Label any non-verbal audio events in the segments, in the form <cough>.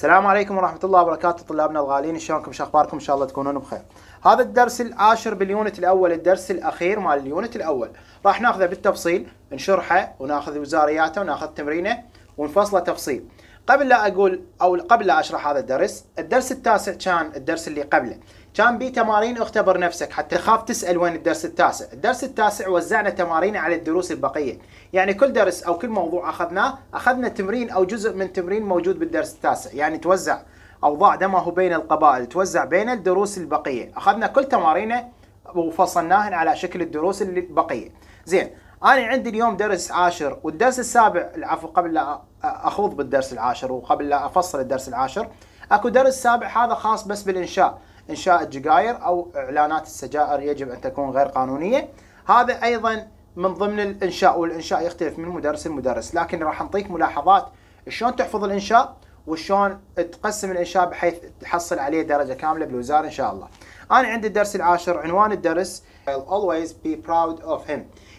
السلام عليكم ورحمة الله وبركاته طلابنا الغالين شلونكم شو اخباركم ان شاء الله تكونون بخير. هذا الدرس العاشر باليونت الاول الدرس الاخير مال اليونت الاول، راح ناخذه بالتفصيل نشرحه وناخذ وزارياته وناخذ تمرينه ونفصله تفصيل. قبل لا اقول او قبل لا اشرح هذا الدرس، الدرس التاسع كان الدرس اللي قبله. كان بي تمارين اختبر نفسك حتى خاف تسال وين الدرس التاسع، الدرس التاسع وزعنا تمارين على الدروس البقيه، يعني كل درس او كل موضوع اخذناه اخذنا تمرين او جزء من تمرين موجود بالدرس التاسع، يعني توزع اوضاع دمه بين القبائل، توزع بين الدروس البقيه، اخذنا كل تمارينه وفصلناهن على شكل الدروس البقيه. زين، انا عندي اليوم درس عاشر والدرس السابع العفو قبل لا اخوض بالدرس العاشر وقبل لا افصل الدرس العاشر، اكو درس سابع هذا خاص بس بالانشاء، إنشاء الجقائر أو إعلانات السجائر يجب أن تكون غير قانونية هذا أيضا من ضمن الإنشاء والإنشاء يختلف من مدرس لمدرس لكن راح نعطيك ملاحظات شلون تحفظ الإنشاء وشلون تقسم الإنشاء بحيث تحصل عليه درجة كاملة بالوزارة إن شاء الله أنا عندي الدرس العاشر عنوان الدرس I'll always be proud of him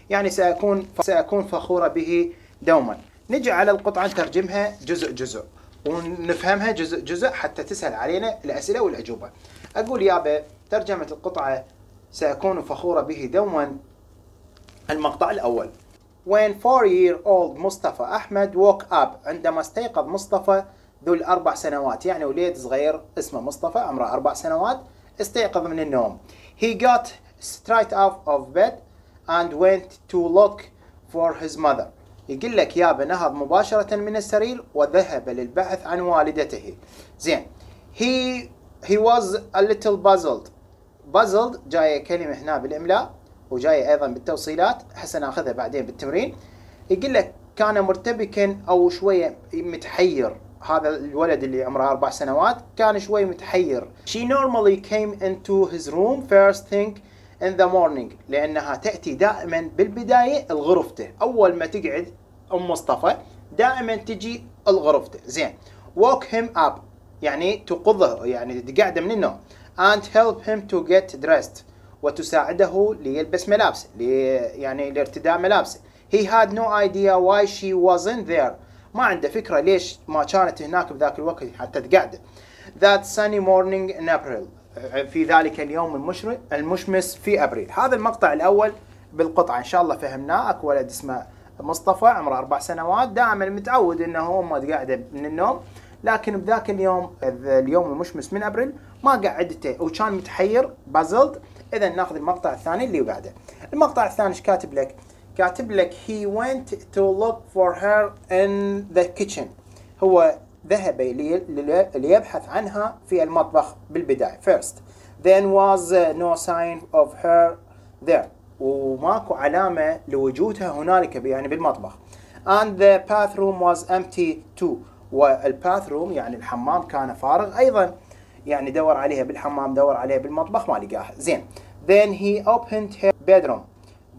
يعني سأكون سأكون فخورة به دوما نجي على القطعة نترجمها جزء جزء ونفهمها جزء جزء حتى تسهل علينا الأسئلة والأجوبة أقول يابا ترجمة القطعة سأكون فخورة به دوما المقطع الأول When four-year-old مصطفى أحمد woke up عندما استيقظ مصطفى ذو الأربع سنوات يعني وليد صغير اسمه مصطفى عمره أربع سنوات استيقظ من النوم He got straight out of bed and went to look for his mother يقول لك يابا نهض مباشرة من السرير وذهب للبحث عن والدته زين He he was a little puzzled puzzled جايه كلمه هنا بالاملاء وجايه ايضا بالتوصيلات حسنا ناخذها بعدين بالتمرين يقول لك كان مرتبكا او شويه متحير هذا الولد اللي عمره اربع سنوات كان شوي متحير she normally came into his room first thing in the morning لانها تاتي دائما بالبدايه لغرفته اول ما تقعد ام مصطفى دائما تجي لغرفته زين woke him up يعني تقظه يعني تقعده من النوم and help him to get dressed وتساعده ليلبس ملابسه لي يعني لارتداء ملابسه he had no idea why she wasn't there ما عنده فكرة ليش ما كانت هناك بذاك الوقت حتى تقعده that sunny morning in April في ذلك اليوم المشرق المشمس في أبريل هذا المقطع الأول بالقطعة إن شاء الله فهمناه أكو ولد اسمه مصطفى عمره أربع سنوات دائما متعود أنه هو ما تقعده من النوم لكن بذاك اليوم اليوم المشمس من ابريل ما قعدته وكان متحير بازلد اذا ناخذ المقطع الثاني اللي بعده المقطع الثاني ايش كاتب لك كاتب لك he went to look for her in the kitchen هو ذهب ليبحث عنها في المطبخ بالبداية first then was uh, no sign of her there وماكو علامة لوجودها هنالك يعني بالمطبخ and the bathroom was empty too والباث روم يعني الحمام كان فارغ ايضا يعني دور عليها بالحمام دور عليها بالمطبخ ما لقاها زين then he opened her bedroom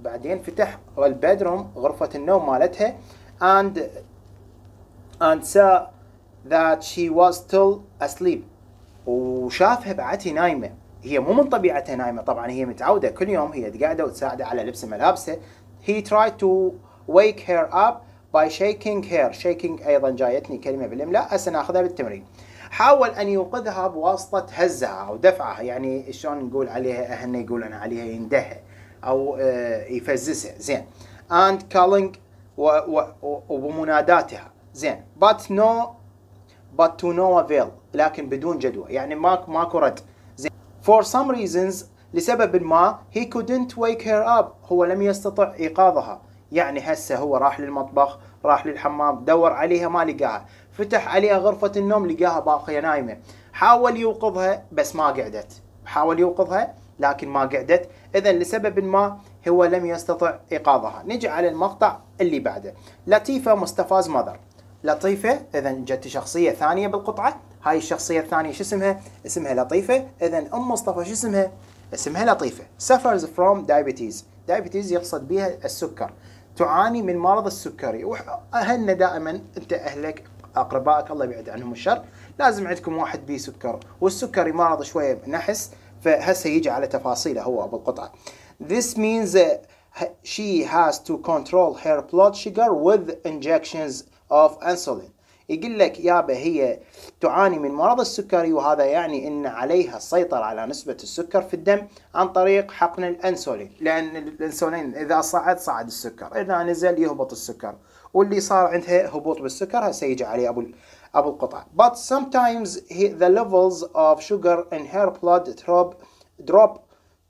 بعدين فتح البيدروم غرفة النوم مالتها and and saw that she was still asleep وشافها بعدها نايمة هي مو من طبيعتها نايمة طبعا هي متعودة كل يوم هي تقعدة وتساعده على لبس ملابسه he tried to wake her up by shaking her shaking أيضا جايتني كلمة بالإملاء هسه ناخذها بالتمرين حاول أن يوقظها بواسطة هزها أو دفعها يعني شلون نقول عليها أهلنا يقولون عليها يندهها أو آه، يفززها زين and calling وبمناداتها زين but no but to no avail لكن بدون جدوى يعني ماك ماكو رد زين for some reasons لسبب ما he couldn't wake her up هو لم يستطع إيقاظها يعني هسه هو راح للمطبخ راح للحمام دور عليها ما لقاها فتح عليها غرفة النوم لقاها باقية نايمة حاول يوقظها بس ما قعدت حاول يوقظها لكن ما قعدت اذا لسبب ما هو لم يستطع ايقاظها نجي على المقطع اللي بعده لطيفة مستفاز مذر لطيفة اذا جت شخصية ثانية بالقطعة هاي الشخصية الثانية شو اسمها اسمها لطيفة اذا ام مصطفى شو اسمها اسمها لطيفة suffers from diabetes diabetes يقصد بها السكر تعاني من مرض السكري واهلنا دائما انت اهلك اقربائك الله يبعد عنهم الشر لازم عندكم واحد بيه سكر والسكري مرض شويه نحس فهسه يجي على تفاصيله هو بالقطعه This means she has to control her blood sugar with injections of insulin يقول لك يابا هي تعاني من مرض السكري وهذا يعني ان عليها السيطره على نسبه السكر في الدم عن طريق حقن الانسولين لان الانسولين اذا صعد صعد السكر اذا نزل يهبط السكر واللي صار عندها هبوط بالسكر هسه يجي عليه ابو ابو القطع but sometimes the levels of sugar in her blood drop drop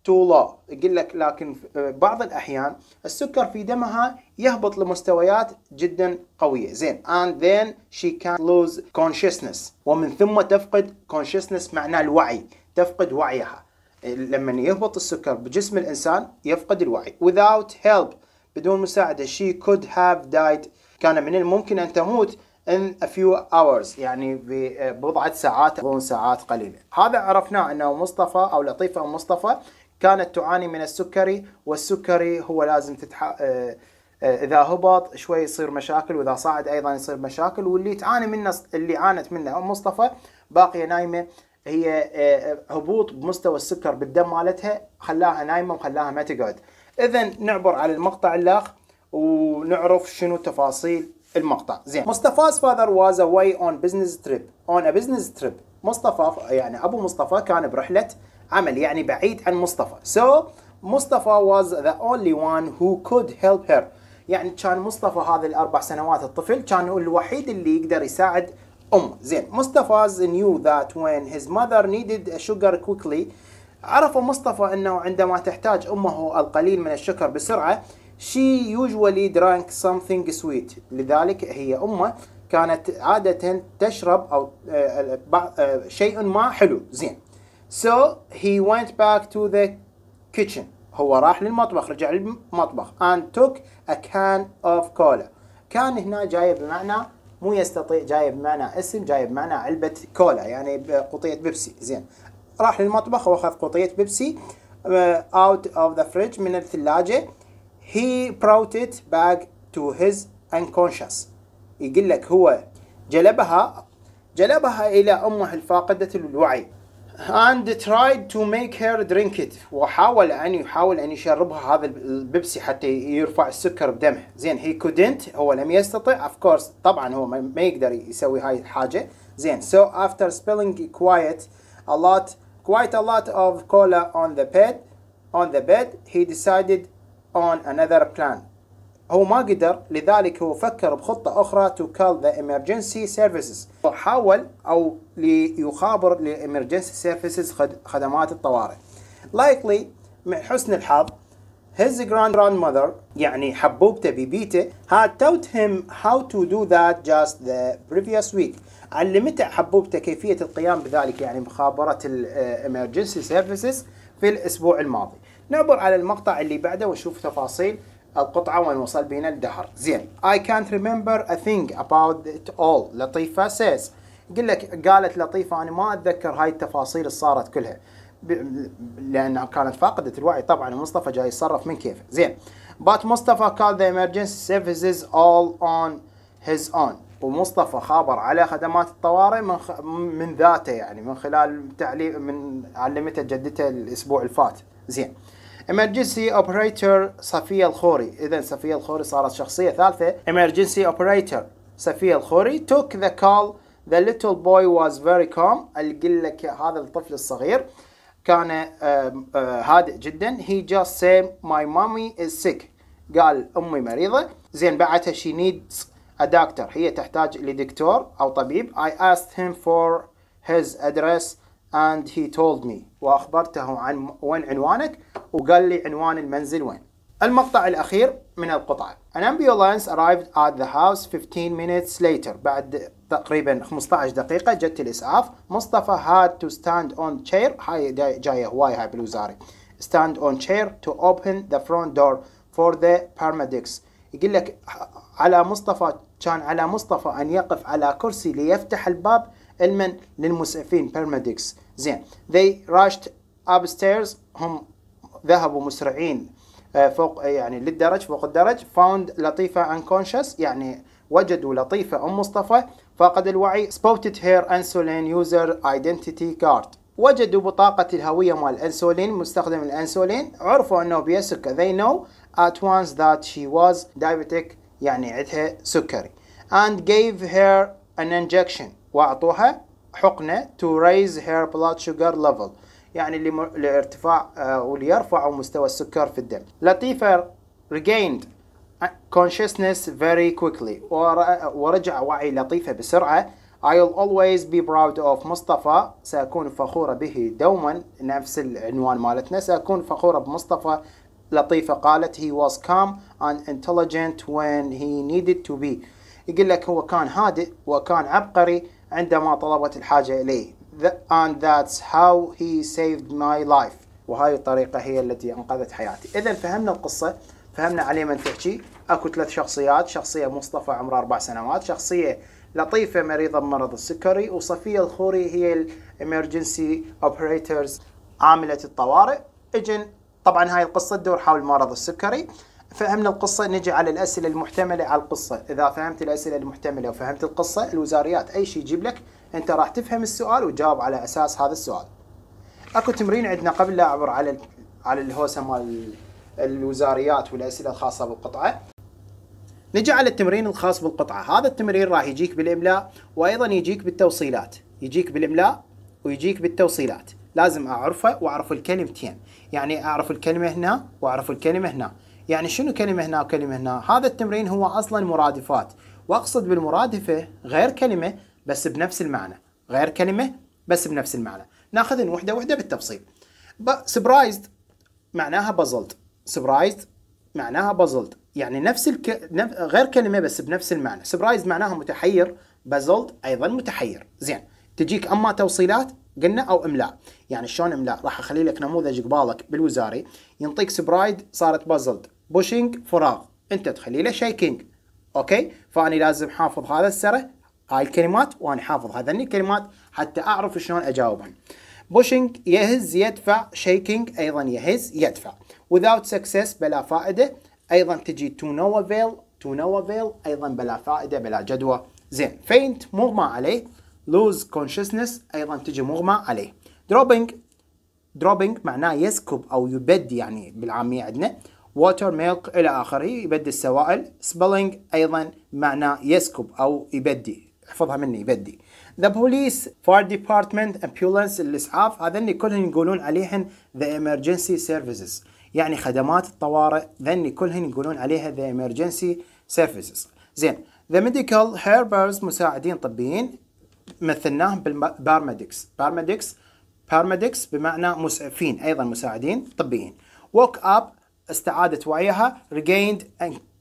too low يقول لك لكن بعض الاحيان السكر في دمها يهبط لمستويات جدا قويه زين and then she can lose consciousness ومن ثم تفقد consciousness معناه الوعي تفقد وعيها لما يهبط السكر بجسم الانسان يفقد الوعي without help بدون مساعده she could have died كان من الممكن ان تموت in a few hours يعني ببضعه ساعات او ساعات قليله هذا عرفناه انه مصطفى او لطيفه مصطفى كانت تعاني من السكري والسكري هو لازم تتح... آه، آه، اذا هبط شوي يصير مشاكل واذا صعد ايضا يصير مشاكل واللي تعاني منه اللي عانت منه ام مصطفى باقيه نايمه هي آه، آه، هبوط بمستوى السكر بالدم مالتها خلاها نايمه وخلاها ما تقعد اذا نعبر على المقطع الاخ ونعرف شنو تفاصيل المقطع زين مصطفا's father was away on business trip on a business trip مصطفى يعني ابو مصطفى كان برحله عمل يعني بعيد عن مصطفى so مصطفى was the only one who could help her يعني كان مصطفى هذه الاربع سنوات الطفل كان هو الوحيد اللي يقدر يساعد امه زين مصطفى knew that when his mother needed sugar quickly عرف مصطفى انه عندما تحتاج امه القليل من الشكر بسرعه she usually drank something sweet لذلك هي امه كانت عادة تشرب أو آه، آه، آه، شيء ما حلو زين So he went back to the kitchen هو راح للمطبخ رجع للمطبخ and took a can of cola كان هنا جايب بمعنى مو يستطيع جايب بمعنى اسم جايب بمعنى علبه كولا يعني قطيه بيبسي زين راح للمطبخ واخذ قطيه بيبسي آه، out of the fridge من الثلاجه he brought it back to his unconscious يقول لك هو جلبها جلبها الى امه الفاقده الوعي and tried to make her drink it وحاول أن يحاول أن يشربها هذا البيبسي حتى يرفع السكر بدمه زين he couldn't هو لم يستطع of course طبعا هو ما يقدر يسوي هاي الحاجة زين so after spilling quiet a lot quite a lot of cola on the bed on the bed he decided on another plan هو ما قدر لذلك هو فكر بخطة أخرى to call the emergency services حاول أو ليخابر emergency services خدمات الطوارئ likely من حسن الحظ his grand grandmother يعني حبوبته ببيته had taught him how to do that just the previous week علمته حبوبته كيفية القيام بذلك يعني مخابرة آه، emergency services في الأسبوع الماضي نعبر على المقطع اللي بعده ونشوف تفاصيل القطعة وين وصل بين الدهر زين I can't remember a thing about it all لطيفة says يقول لك قالت لطيفة أنا ما أتذكر هاي التفاصيل اللي صارت كلها لأنها كانت فاقدة الوعي طبعا مصطفى جاي يتصرف من كيفه زين but مصطفى called the emergency services all on his own ومصطفى خابر على خدمات الطوارئ من, خ... من ذاته يعني من خلال تعليم من علمته جدته الاسبوع الفات زين emergency operator صفية الخوري إذا صفية الخوري صارت شخصية ثالثة emergency operator صفية الخوري took the call the little boy was very calm أقول لك هذا الطفل الصغير كان هادئ جدا he just said my mommy is sick قال أمي مريضة زين بعدها she needs a doctor هي تحتاج لدكتور أو طبيب I asked him for his address and he told me واخبرته عن وين عنوانك وقال لي عنوان المنزل وين المقطع الأخير من القطعة An ambulance arrived at the house 15 minutes later بعد تقريبا 15 دقيقة جت الإسعاف مصطفى had to stand on chair هاي جاية هواي هاي بالوزاري stand on chair to open the front door for the paramedics يقول لك على مصطفى كان على مصطفى أن يقف على كرسي ليفتح الباب المن للمسعفين paramedics زين they rushed upstairs هم ذهبوا مسرعين آه، فوق آه، يعني للدرج فوق الدرج found لطيفة unconscious يعني وجدوا لطيفة أم مصطفى فقد الوعي spotted her insulin user identity card وجدوا بطاقة الهوية مال الأنسولين مستخدم الأنسولين عرفوا أنه بيه سكر they know at once that she was diabetic يعني عندها سكري and gave her an injection وأعطوها حقنة to raise her blood sugar level يعني لارتفاع آه، وليرفعوا مستوى السكر في الدم لطيفة regained consciousness very quickly ورجع وعي لطيفة بسرعة I'll always be proud of مصطفى سأكون فخورة به دوما نفس العنوان مالتنا سأكون فخورة بمصطفى لطيفة قالت he was calm and intelligent when he needed to be يقول لك هو كان هادئ وكان عبقري عندما طلبت الحاجة إليه and that's how he saved my life وهاي الطريقة هي التي أنقذت حياتي إذا فهمنا القصة فهمنا عليه من تحكي اكو ثلاث شخصيات شخصية مصطفى عمره أربع سنوات شخصية لطيفة مريضة بمرض السكري وصفية الخوري هي الامرجنسي اوبريتورز عاملة الطوارئ اجن طبعا هاي القصة تدور حول مرض السكري فهمنا القصة نجي على الأسئلة المحتملة على القصة إذا فهمت الأسئلة المحتملة وفهمت القصة الوزاريات أي شيء يجيب لك أنت راح تفهم السؤال وتجاوب على أساس هذا السؤال أكو تمرين عندنا قبل لا أعبر على على الهوسة مال الوزاريات والأسئلة الخاصة بالقطعة نجي على التمرين الخاص بالقطعة هذا التمرين راح يجيك بالإملاء وأيضا يجيك بالتوصيلات يجيك بالإملاء ويجيك بالتوصيلات لازم أعرفه وأعرف الكلمتين يعني أعرف الكلمة هنا وأعرف الكلمة هنا يعني شنو كلمة هنا وكلمة هنا هذا التمرين هو أصلا مرادفات وأقصد بالمرادفة غير كلمة بس بنفس المعنى غير كلمة بس بنفس المعنى ناخذ وحدة وحدة بالتفصيل سبرايزد معناها بازلت سبرايزد معناها بازلت يعني نفس الك... نف... غير كلمه بس بنفس المعنى سبرايزد معناها متحير بازلت ايضا متحير زين تجيك اما توصيلات قلنا او املاء يعني شلون املاء راح اخلي لك نموذج قبالك بالوزاري ينطيك سبرايد صارت بازلد بوشينج فراغ انت تخلي له شيكينج اوكي فاني لازم حافظ هذا السره هاي الكلمات وانا حافظ هذني الكلمات حتى اعرف شلون اجاوبهم بوشينج يهز يدفع شيكينج ايضا يهز يدفع without success بلا فائده ايضا تجي تو نو افيل تو نو افيل ايضا بلا فائده بلا جدوى زين فينت مغمى عليه lose consciousness ايضا تجي مغمى عليه دروبينج دروبينج معناه يسكب او يبدي يعني بالعاميه عندنا water milk الى اخره يبدي السوائل spilling ايضا معناه يسكب او يبدي احفظها مني يبدي The police, fire department, ambulance, الإسعاف هذني كلهن يقولون عليهن the emergency services يعني خدمات الطوارئ ذني كلهن يقولون عليها the emergency services زين the medical helpers مساعدين طبيين مثلناهم بالبارميدكس بارميدكس paramedics بمعنى مسعفين ايضا مساعدين طبيين ووك اب استعادت وعيها regained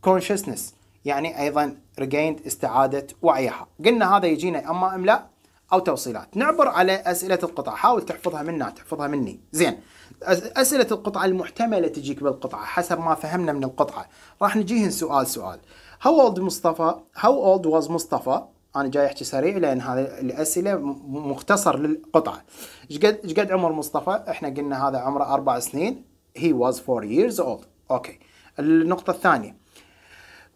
consciousness يعني ايضا regained استعادت وعيها قلنا هذا يجينا اما املاء او توصيلات نعبر على اسئله القطع حاول تحفظها منا تحفظها مني زين اسئله القطعه المحتمله تجيك بالقطعه حسب ما فهمنا من القطعه راح نجيهن سؤال سؤال هاو اولد مصطفى هاو اولد واز مصطفى انا جاي احكي سريع لان هذه الاسئله مختصر للقطعه شقد شقد عمر مصطفى احنا قلنا هذا عمره اربع سنين he was four years old اوكي النقطه الثانيه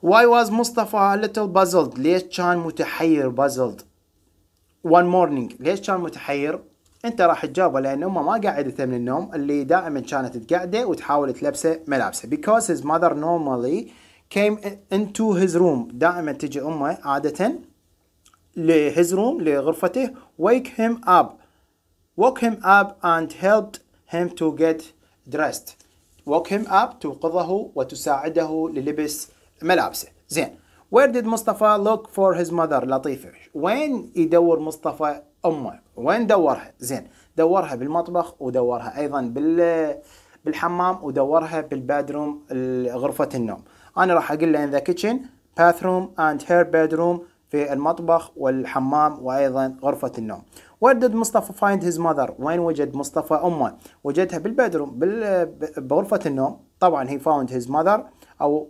why was مصطفى little puzzled ليش كان متحير puzzled one morning ليش كان متحير انت راح تجاوبه لان امه ما قعدته من النوم اللي دائما كانت تقعده وتحاول تلبسه ملابسه because his mother normally came into his room دائما تجي امه عاده لهيز روم لغرفته wake him up woke him up and helped him to get dressed woke him up توقظه وتساعده للبس ملابسه زين where did مصطفى look for his mother لطيفة وين يدور مصطفى أمه وين دورها زين دورها بالمطبخ ودورها أيضا بال بالحمام ودورها بالبادروم غرفة النوم أنا راح أقول له in the kitchen bathroom and her bedroom في المطبخ والحمام وأيضا غرفة النوم Where did Mustafa find his mother? وين وجد مصطفى أمه؟ وجدها بالبدروم بغرفة النوم طبعا he found his mother أو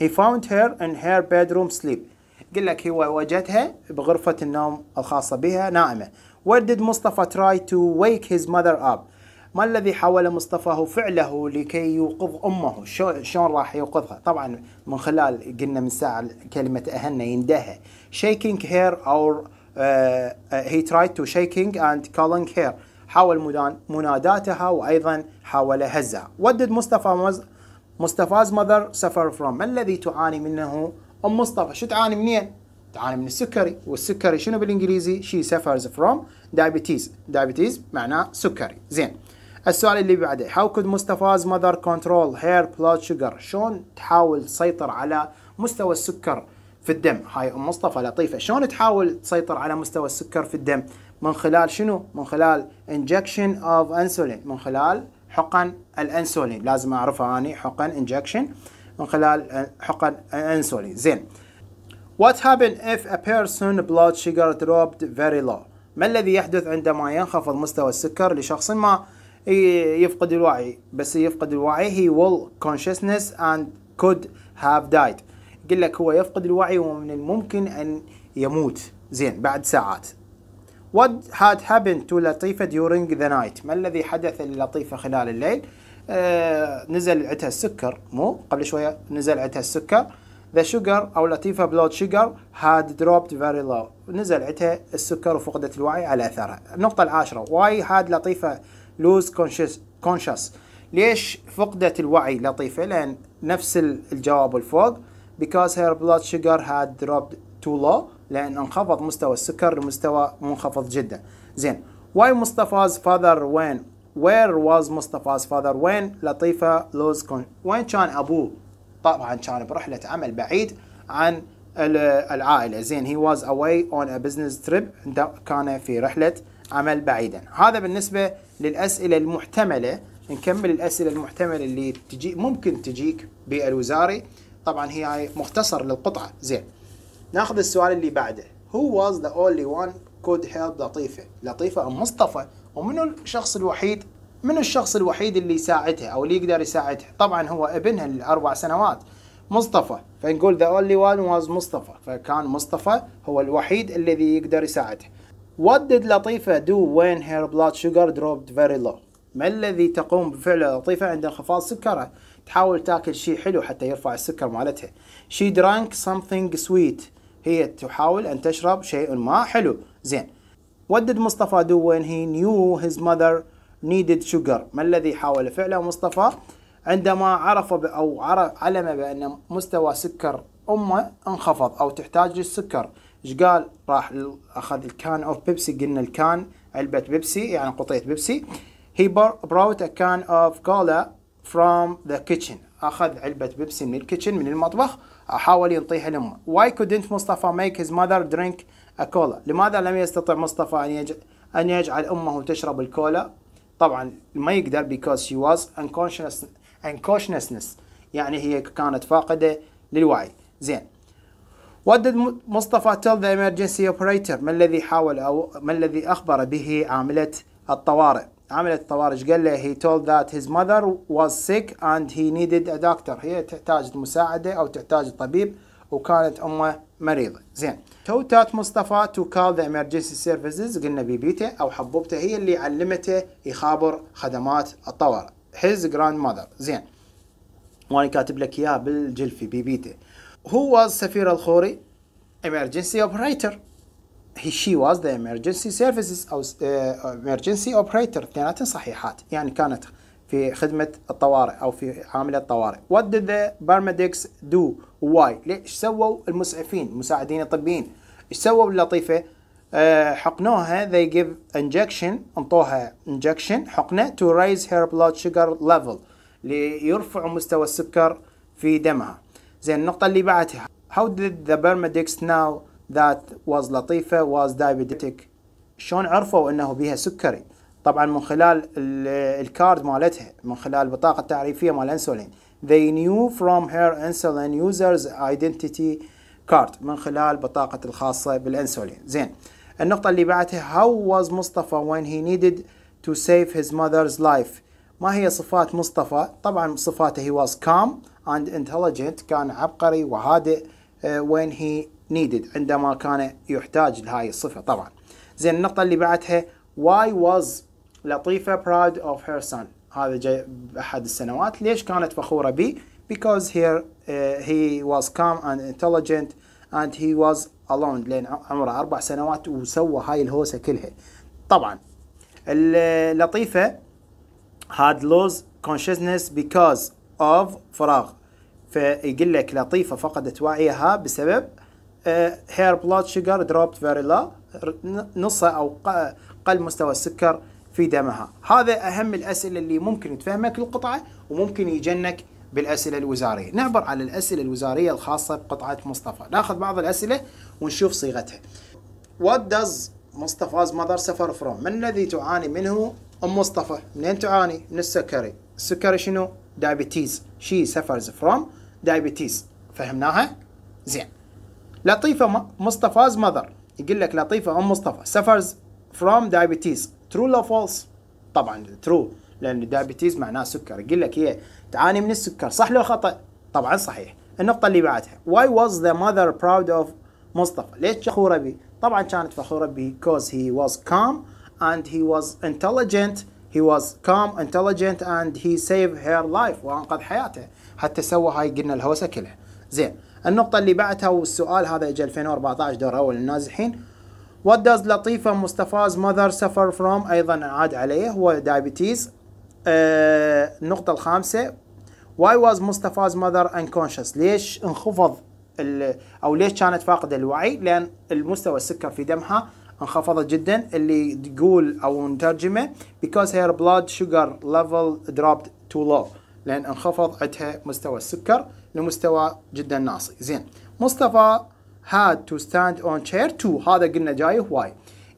he found her in her bedroom sleep يقول لك هو وجدها بغرفة النوم الخاصة بها نائمة Where did Mustafa try to wake his mother up? ما الذي حاول مصطفى فعله لكي يوقظ امه شلون راح يوقظها طبعا من خلال قلنا من ساعه كلمه اهلنا يندهى shaking her or uh, uh, he tried to shaking and calling her حاول مناداتها وايضا حاول هزها what did مصطفى مصطفا's mother suffer from ما الذي تعاني منه ام مصطفى شو تعاني منين تعاني من السكري والسكري شنو بالانجليزي she suffers from diabetes diabetes معناه سكري زين السؤال اللي بعده how could Mustafa's mother control her blood sugar شلون تحاول تسيطر على مستوى السكر في الدم هاي ام مصطفى لطيفه شلون تحاول تسيطر على مستوى السكر في الدم من خلال شنو من خلال injection of insulin من خلال حقن الانسولين لازم اعرفها اني حقن injection من خلال حقن الانسولين زين What happened if a person blood sugar dropped very low ما الذي يحدث عندما ينخفض مستوى السكر لشخص ما يفقد الوعي بس يفقد الوعي he will consciousness and could have died يقول لك هو يفقد الوعي ومن الممكن أن يموت زين بعد ساعات What had happened to لطيفة during the night ما الذي حدث للطيفة خلال الليل آه نزل عتها السكر مو قبل شوية نزل عتها السكر The sugar أو لطيفة blood sugar had dropped very low نزل عتها السكر وفقدت الوعي على أثرها النقطة العاشرة Why had لطيفة لوز كونشس ليش فقدت الوعي لطيفة لأن نفس الجواب الفوق because her blood sugar had dropped too low لأن انخفض مستوى السكر لمستوى منخفض جدا زين why مصطفا's father when where was مصطفا's father when لطيفة lose وين كان أبوه طبعا كان برحلة عمل بعيد عن العائلة زين he was away on a business trip كان في رحلة عمل بعيدا هذا بالنسبة للأسئلة المحتملة نكمل الأسئلة المحتملة اللي تجي ممكن تجيك بالوزاري طبعا هي يعني مختصر للقطعة زين ناخذ السؤال اللي بعده Who was the only one could help لطيفة لطيفة أم مصطفى ومنو الشخص الوحيد منو الشخص الوحيد اللي يساعدها أو اللي يقدر يساعدها طبعا هو ابنها الأربع سنوات مصطفى فنقول the only one was مصطفى فكان مصطفى هو الوحيد الذي يقدر يساعدها What did لطيفة do when her blood sugar dropped very low? ما الذي تقوم بفعله لطيفة عند انخفاض سكرها؟ تحاول تاكل شيء حلو حتى يرفع السكر مالتها. She drank something sweet. هي تحاول أن تشرب شيء ما حلو. زين. What did مصطفى do when he knew his mother needed sugar؟ ما الذي حاول فعله مصطفى عندما عرف أو علم بأن مستوى سكر أمه انخفض أو تحتاج للسكر؟ ايش قال راح اخذ الكان اوف بيبسي قلنا الكان علبه بيبسي يعني قطيه بيبسي he brought a can of cola from the kitchen اخذ علبه بيبسي من الكيتشن من المطبخ احاول ينطيها لامه why couldn't مصطفى make his mother drink a cola لماذا لم يستطع مصطفى ان يجعل ان يجعل امه تشرب الكولا طبعا ما يقدر because she was unconscious unconsciousness يعني هي كانت فاقده للوعي زين What did Mustafa tell the emergency operator? ما الذي حاول أو ما الذي أخبر به عاملة الطوارئ؟ عاملة الطوارئ قال له he told that his mother was sick and he needed a doctor. هي تحتاج مساعدة أو تحتاج طبيب وكانت أمه مريضة. زين. تات مصطفى to call the emergency services قلنا بيبيته أو حبوبته هي اللي علمته يخابر خدمات الطوارئ. his grandmother. زين. وأنا كاتب لك إياها بالجلفي بيبيته. Who was Safira Al-Khoury? Emergency operator. He, she was the emergency services أو uh, emergency operator. اثنيناتهم صحيحات. يعني كانت في خدمة الطوارئ أو في عاملة الطوارئ. What did the paramedics do? Why? ليش سووا المسعفين المساعدين الطبيين؟ ايش سووا اللطيفة؟ uh, حقنوها they give injection انطوها injection حقنة to raise her blood sugar level ليرفعوا مستوى السكر في دمها زين النقطة اللي بعدها How did the paramedics know that was لطيفة was diabetic شلون عرفوا انه بيها سكري طبعا من خلال الكارد مالتها من خلال البطاقة التعريفية مال الانسولين they knew from her insulin users identity card من خلال بطاقة الخاصة بالانسولين زين النقطة اللي بعدها how was مصطفى when he needed to save his mother's life ما هي صفات مصطفى طبعا صفاته he was calm and intelligent كان عبقري وهادئ when آه، he needed عندما كان يحتاج لهاي الصفة طبعا زين النقطة اللي بعدها why was لطيفة proud of her son هذا جاي بأحد السنوات ليش كانت فخورة بي because here uh, he was calm and intelligent and he was alone لين عمره أربع سنوات وسوى هاي الهوسة كلها طبعا اللطيفة had lost consciousness because اوف فراغ فيقول لك لطيفة فقدت وعيها بسبب هير بلاد شوجر دروبت فيري لو نصها أو قل مستوى السكر في دمها هذا أهم الأسئلة اللي ممكن تفهمك القطعة وممكن يجنك بالأسئلة الوزارية نعبر على الأسئلة الوزارية الخاصة بقطعة مصطفى ناخذ بعض الأسئلة ونشوف صيغتها What does مصطفى's mother suffer from من الذي تعاني منه أم مصطفى منين تعاني من السكري السكري شنو diabetes she suffers from diabetes فهمناها زين لطيفة مصطفى's mother يقول لك لطيفة أم مصطفى suffers from diabetes true or false طبعا true لأن diabetes معناه سكر يقول لك هي تعاني من السكر صح لو خطأ طبعا صحيح النقطة اللي بعدها why was the mother proud of مصطفى ليش فخورة بي طبعا كانت فخورة بي because he was calm and he was intelligent he was calm intelligent and he saved her life وانقذ حياته حتى سوى هاي قلنا الهوسه كلها زين النقطه اللي بعدها والسؤال هذا اجى 2014 دور اول النازحين What does لطيفة مصطفى's mother suffer from أيضا عاد عليه هو diabetes النقطة آه، الخامسة Why was Mustafa's mother unconscious ليش انخفض أو ليش كانت فاقدة الوعي لأن المستوى السكر في دمها انخفضت جدا اللي تقول او نترجمه because her blood sugar level dropped too low لان انخفض عندها مستوى السكر لمستوى جدا ناصي زين مصطفى had to stand on chair two هذا قلنا جاي هواي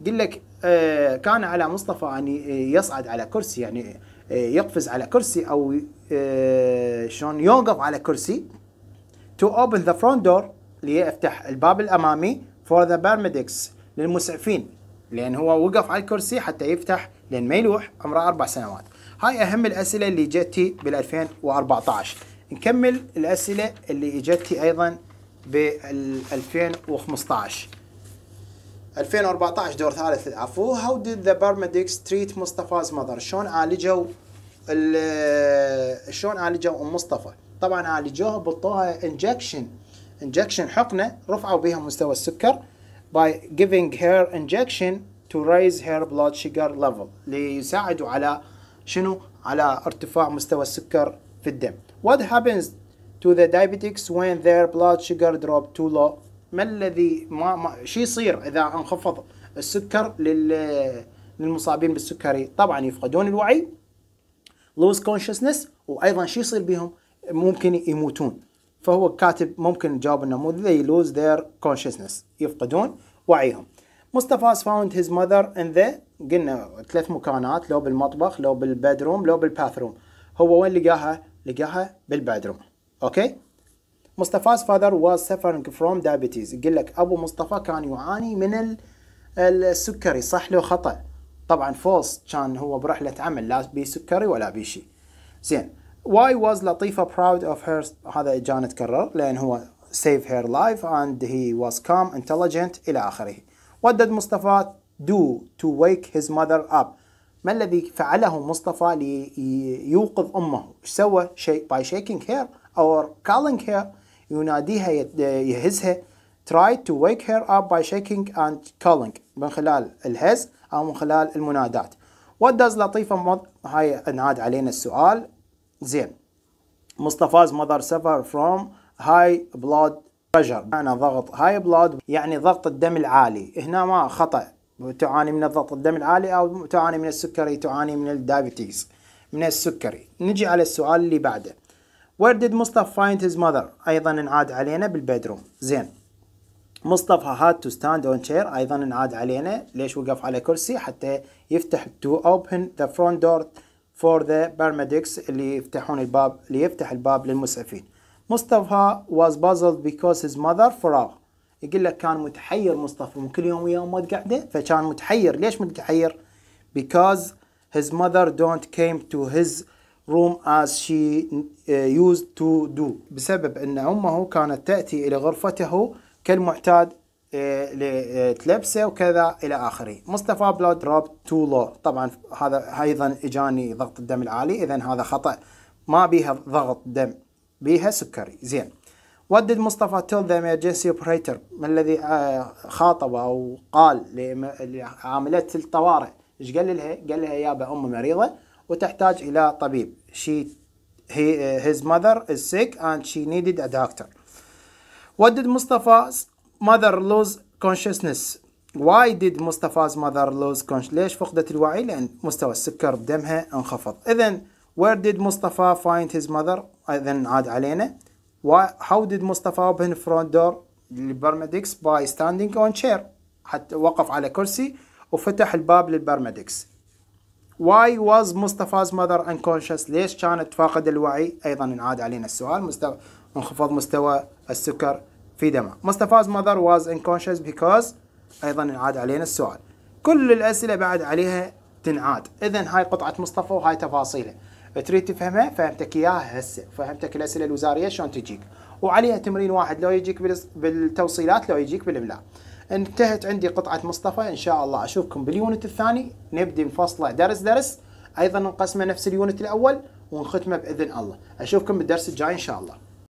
قل لك آه، كان على مصطفى ان يعني يصعد على كرسي يعني آه، يقفز على كرسي او آه، شلون يوقف على كرسي to open the front door ليفتح الباب الامامي for the paramedics للمسعفين لأن هو وقف على الكرسي حتى يفتح لأن ما يلوح عمره أربع سنوات هاي أهم الأسئلة اللي جتي بال2014 نكمل الأسئلة اللي اجتي أيضا بال2015 2014 دور ثالث العفو هاو ديد ذا بارمديكس تريت مصطفى's mother شلون عالجوا <hesitation> شلون عالجوا ام مصطفى طبعا عالجوها بطوها انجكشن انجكشن حقنه رفعوا بها مستوى السكر by giving her injection to raise her blood sugar level ليساعدوا على شنو على ارتفاع مستوى السكر في الدم what happens to the diabetics when their blood sugar drop too low ما الذي ما, ما شو يصير اذا انخفض السكر لل للمصابين بالسكري طبعا يفقدون الوعي lose consciousness وايضا شو يصير بهم ممكن يموتون فهو كاتب ممكن انه النموذج they lose their consciousness يفقدون وعيهم مصطفى found his mother in the قلنا ثلاث مكانات لو بالمطبخ لو بالبادروم لو بالباثروم هو وين لقاها؟ لقاها بالبادروم اوكي مصطفى's father was suffering from diabetes يقول لك ابو مصطفى كان يعاني من السكري صح له خطأ طبعا فولس كان هو برحلة عمل لا بيه سكري ولا بيه شيء زين Why was Latifa proud of her هذا جانا تكرر لأن هو save her life and he was calm intelligent إلى آخره What did مصطفى do to wake his mother up ما الذي فعله مصطفى ليوقظ أمه إيش سوى شيء by shaking her or calling her يناديها يهزها tried to wake her up by shaking and calling من خلال الهز أو من خلال المنادات What does لطيفة mother هاي نعاد علينا السؤال زين مصطفا's mother سفر from high blood pressure معنى ضغط high blood يعني ضغط الدم العالي هنا ما خطأ تعاني من الضغط الدم العالي أو تعاني من السكري تعاني من الدايبيتيز من السكري نجي على السؤال اللي بعده وير ديد مصطفى فايند هيز mother أيضا انعاد علينا بالبيدروم زين مصطفى had to stand on chair أيضا انعاد علينا ليش وقف على كرسي حتى يفتح تو اوبن ذا فرونت دور for the paramedics اللي يفتحون الباب اللي يفتح الباب للمسعفين مصطفى was puzzled because his mother فراغ يقول لك كان متحير مصطفى من كل يوم وياه امه قاعده فكان متحير ليش متحير because his mother don't came to his room as she uh, used to do بسبب ان امه كانت تاتي الى غرفته كالمعتاد آه، لتلبسه وكذا الى اخره مصطفى بلود دروب تو لو طبعا هذا ايضا اجاني ضغط الدم العالي اذا هذا خطا ما بيها ضغط دم بيها سكري زين ودد مصطفى tell the emergency operator ما الذي آه، خاطب او قال لعاملة الطوارئ ايش قال لها قال لها يابا امي مريضة وتحتاج الى طبيب she هي his mother is sick and she needed a doctor ودد مصطفى mother lose consciousness why did Mustafa's mother lose consciousness ليش فقدت الوعي لأن مستوى السكر بدمها انخفض إذا where did Mustafa find his mother إذا عاد علينا why how did Mustafa open front door للبرمدكس by standing on chair حتى وقف على كرسي وفتح الباب للبرمدكس Why was Mustafa's mother unconscious? ليش كانت فاقد الوعي؟ أيضا انعاد علينا السؤال مستوى انخفض مستوى السكر في دمه مصطفا's mother was unconscious because أيضا انعاد علينا السؤال كل الأسئلة بعد عليها تنعاد إذا هاي قطعة مصطفى وهاي تفاصيله تريد تفهمها فهمتك إياها هسه فهمتك الأسئلة الوزارية شلون تجيك وعليها تمرين واحد لو يجيك بالتوصيلات لو يجيك بالإملاء انتهت عندي قطعة مصطفى إن شاء الله أشوفكم باليونت الثاني نبدي نفصله درس درس أيضا نقسمه نفس اليونت الأول ونختمه بإذن الله أشوفكم بالدرس الجاي إن شاء الله